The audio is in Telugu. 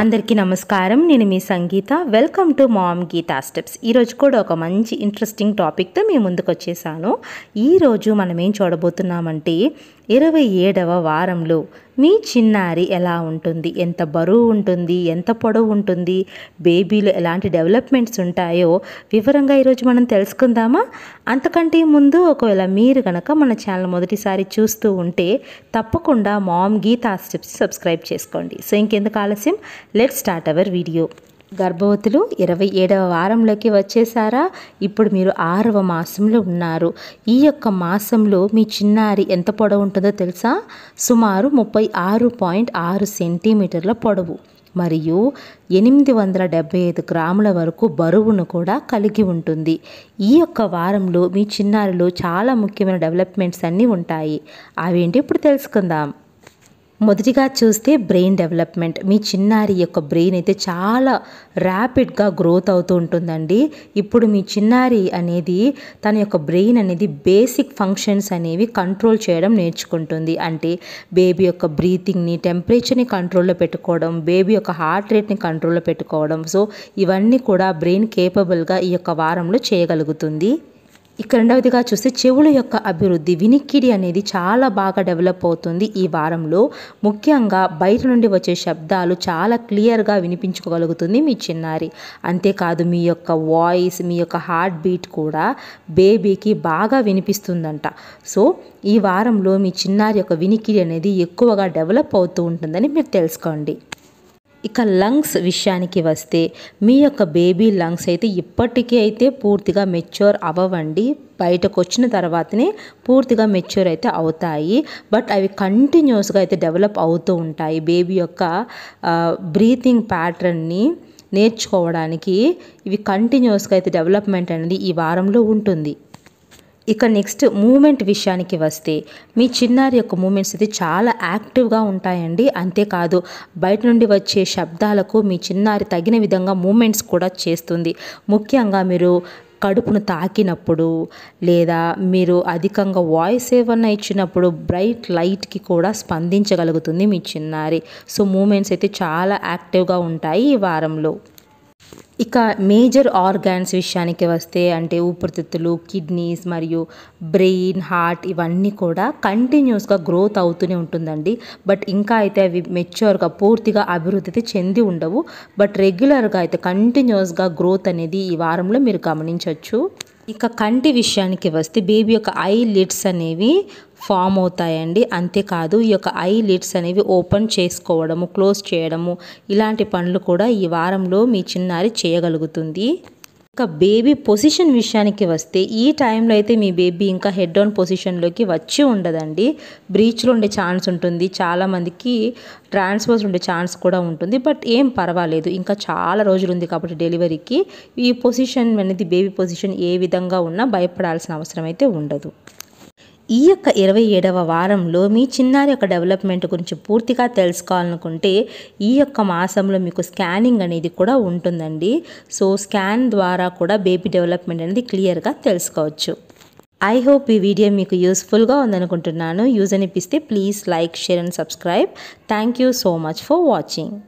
అందరికీ నమస్కారం నేను మీ Sangeetha welcome to mom Geetha steps ఈరోజు కూడా ఒక మంచి ఇంట్రెస్టింగ్ టాపిక్తో మేము ముందుకు వచ్చేసాను ఈరోజు మనం ఏం చూడబోతున్నామంటే ఇరవై ఏడవ వారంలో మీ చిన్నారి ఎలా ఉంటుంది ఎంత బరువు ఉంటుంది ఎంత పొడవు ఉంటుంది బేబీలో ఎలాంటి డెవలప్మెంట్స్ ఉంటాయో వివరంగా ఈరోజు మనం తెలుసుకుందామా అంతకంటే ముందు ఒకవేళ మీరు కనుక మన ఛానల్ మొదటిసారి చూస్తూ ఉంటే తప్పకుండా మామ్ గీతా స్టెప్స్ సబ్స్క్రైబ్ చేసుకోండి సో ఇంకెందుకు ఆలస్యం లెట్ స్టార్ట్ అవర్ వీడియో గర్భవతులు ఇరవై ఏడవ వారంలోకి వచ్చేసారా ఇప్పుడు మీరు ఆరవ మాసంలో ఉన్నారు ఈ యొక్క మాసంలో మీ చిన్నారి ఎంత పొడవు ఉంటుందో తెలుసా సుమారు ముప్పై ఆరు పాయింట్ ఆరు సెంటీమీటర్ల పొడవు మరియు ఎనిమిది వందల డెబ్బై ఐదు గ్రాముల వరకు బరువును కూడా కలిగి ఉంటుంది ఈ యొక్క వారంలో మీ చిన్నారిలో చాలా ముఖ్యమైన డెవలప్మెంట్స్ అన్నీ ఉంటాయి అవేంటి ఇప్పుడు తెలుసుకుందాం మొదటిగా చూస్తే బ్రెయిన్ డెవలప్మెంట్ మీ చిన్నారి యొక్క బ్రెయిన్ అయితే చాలా ర్యాపిడ్గా గ్రోత్ అవుతూ ఉంటుందండి ఇప్పుడు మీ చిన్నారి అనేది తన యొక్క బ్రెయిన్ అనేది బేసిక్ ఫంక్షన్స్ అనేవి కంట్రోల్ చేయడం నేర్చుకుంటుంది అంటే బేబీ యొక్క బ్రీతింగ్ని టెంపరేచర్ని కంట్రోల్లో పెట్టుకోవడం బేబీ యొక్క హార్ట్ రేట్ని కంట్రోల్లో పెట్టుకోవడం సో ఇవన్నీ కూడా బ్రెయిన్ కేపబుల్గా ఈ యొక్క వారంలో చేయగలుగుతుంది ఇక రెండవదిగా చూస్తే చెవుల యొక్క అభివృద్ధి వినికిడి అనేది చాలా బాగా డెవలప్ అవుతుంది ఈ వారంలో ముఖ్యంగా బయట నుండి వచ్చే శబ్దాలు చాలా క్లియర్గా వినిపించుకోగలుగుతుంది మీ చిన్నారి అంతేకాదు మీ యొక్క వాయిస్ మీ యొక్క హార్ట్ బీట్ కూడా బేబీకి బాగా వినిపిస్తుందంట సో ఈ వారంలో మీ చిన్నారి యొక్క వినికిడి అనేది ఎక్కువగా డెవలప్ అవుతూ ఉంటుందని మీరు తెలుసుకోండి ఇక లంగ్స్ విషయానికి వస్తే మీ యొక్క బేబీ లంగ్స్ అయితే ఇప్పటికీ అయితే పూర్తిగా మెచ్యూర్ అవ్వండి బయటకు వచ్చిన తర్వాతనే పూర్తిగా మెచ్యూర్ అయితే అవుతాయి బట్ అవి కంటిన్యూస్గా అయితే డెవలప్ అవుతూ ఉంటాయి బేబీ యొక్క బ్రీతింగ్ ప్యాటర్న్ని నేర్చుకోవడానికి ఇవి కంటిన్యూస్గా అయితే డెవలప్మెంట్ అనేది ఈ వారంలో ఉంటుంది ఇక నెక్స్ట్ మూమెంట్ విషయానికి వస్తే మీ చిన్నారి యొక్క మూమెంట్స్ అయితే చాలా యాక్టివ్గా ఉంటాయండి అంతేకాదు బయట నుండి వచ్చే శబ్దాలకు మీ చిన్నారి తగిన విధంగా మూమెంట్స్ కూడా చేస్తుంది ముఖ్యంగా మీరు కడుపును తాకినప్పుడు లేదా మీరు అధికంగా వాయిస్ ఏమన్నా ఇచ్చినప్పుడు బ్రైట్ లైట్కి కూడా స్పందించగలుగుతుంది మీ చిన్నారి సో మూమెంట్స్ అయితే చాలా యాక్టివ్గా ఉంటాయి ఈ వారంలో ఇక మేజర్ ఆర్గాన్స్ విషయానికి వస్తే అంటే ఊపిరితిత్తులు కిడ్నీస్ మరియు బ్రెయిన్ హార్ట్ ఇవన్నీ కూడా కంటిన్యూస్గా గ్రోత్ అవుతూనే ఉంటుందండి బట్ ఇంకా అయితే అవి మెచ్యూర్గా పూర్తిగా అభివృద్ధి అయితే చెంది ఉండవు బట్ రెగ్యులర్గా అయితే కంటిన్యూస్గా గ్రోత్ అనేది ఈ వారంలో మీరు గమనించవచ్చు ఇక కంటి విషయానికి వస్తే బేబీ యొక్క ఐ లిడ్స్ అనేవి ఫామ్ అవుతాయండి అంతేకాదు ఈ యొక్క ఐ లిడ్స్ అనేవి ఓపెన్ చేసుకోవడము క్లోజ్ చేయడము ఇలాంటి పనులు కూడా ఈ వారంలో మీ చిన్నారి చేయగలుగుతుంది ఇంకా బేబీ పొజిషన్ విషయానికి వస్తే ఈ టైంలో అయితే మీ బేబీ ఇంకా హెడ్ డౌన్ పొజిషన్లోకి వచ్చి ఉండదండి బ్రీచ్లో ఉండే ఛాన్స్ ఉంటుంది చాలామందికి ట్రాన్స్ఫర్స్ ఉండే ఛాన్స్ కూడా ఉంటుంది బట్ ఏం పర్వాలేదు ఇంకా చాలా రోజులు ఉంది కాబట్టి డెలివరీకి ఈ పొజిషన్ అనేది బేబీ పొజిషన్ ఏ విధంగా ఉన్నా భయపడాల్సిన అవసరం అయితే ఉండదు ఈ యొక్క ఇరవై ఏడవ వారంలో మీ చిన్నారి యొక్క డెవలప్మెంట్ గురించి పూర్తిగా తెలుసుకోవాలనుకుంటే ఈ యొక్క మాసంలో మీకు స్కానింగ్ అనేది కూడా ఉంటుందండి సో స్కాన్ ద్వారా కూడా బేబీ డెవలప్మెంట్ అనేది క్లియర్గా తెలుసుకోవచ్చు ఐ హోప్ ఈ వీడియో మీకు యూస్ఫుల్గా ఉందనుకుంటున్నాను యూజ్ అనిపిస్తే please like share and subscribe thank you so much for watching